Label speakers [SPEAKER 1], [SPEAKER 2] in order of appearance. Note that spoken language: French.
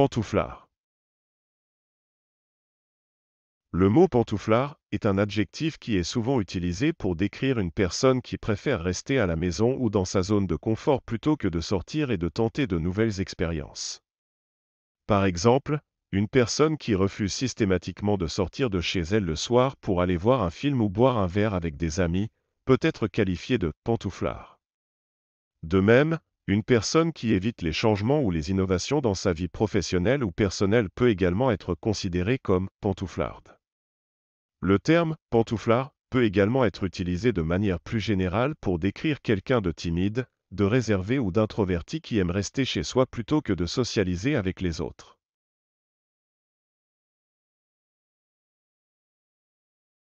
[SPEAKER 1] Pantouflard. Le mot pantouflard est un adjectif qui est souvent utilisé pour décrire une personne qui préfère rester à la maison ou dans sa zone de confort plutôt que de sortir et de tenter de nouvelles expériences. Par exemple, une personne qui refuse systématiquement de sortir de chez elle le soir pour aller voir un film ou boire un verre avec des amis peut être qualifiée de pantouflard. De même, une personne qui évite les changements ou les innovations dans sa vie professionnelle ou personnelle peut également être considérée comme pantouflarde. Le terme pantouflard peut également être utilisé de manière plus générale pour décrire quelqu'un de timide, de réservé ou d'introverti qui aime rester chez soi plutôt que de socialiser avec les autres.